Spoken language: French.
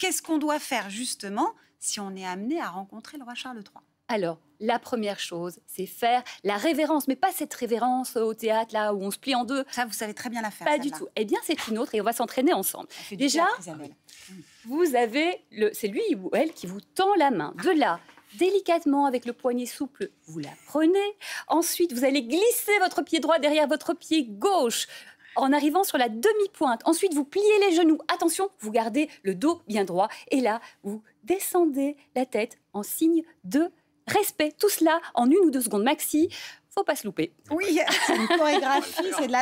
qu'est-ce qu'on doit faire justement si on est amené à rencontrer le roi Charles III Alors, la première chose, c'est faire la révérence, mais pas cette révérence au théâtre là où on se plie en deux. Ça, vous savez très bien la faire. Pas du tout. Eh bien, c'est une autre et on va s'entraîner ensemble. Déjà, vous avez le, c'est lui ou elle qui vous tend la main. De là, délicatement avec le poignet souple, vous la prenez. Ensuite, vous allez glisser votre pied droit derrière votre pied gauche en arrivant sur la demi-pointe. Ensuite, vous pliez les genoux. Attention, vous gardez le dos bien droit. Et là, vous descendez la tête en signe de respect. Tout cela en une ou deux secondes maxi. Faut pas se louper. Oui, c'est une chorégraphie, c'est de la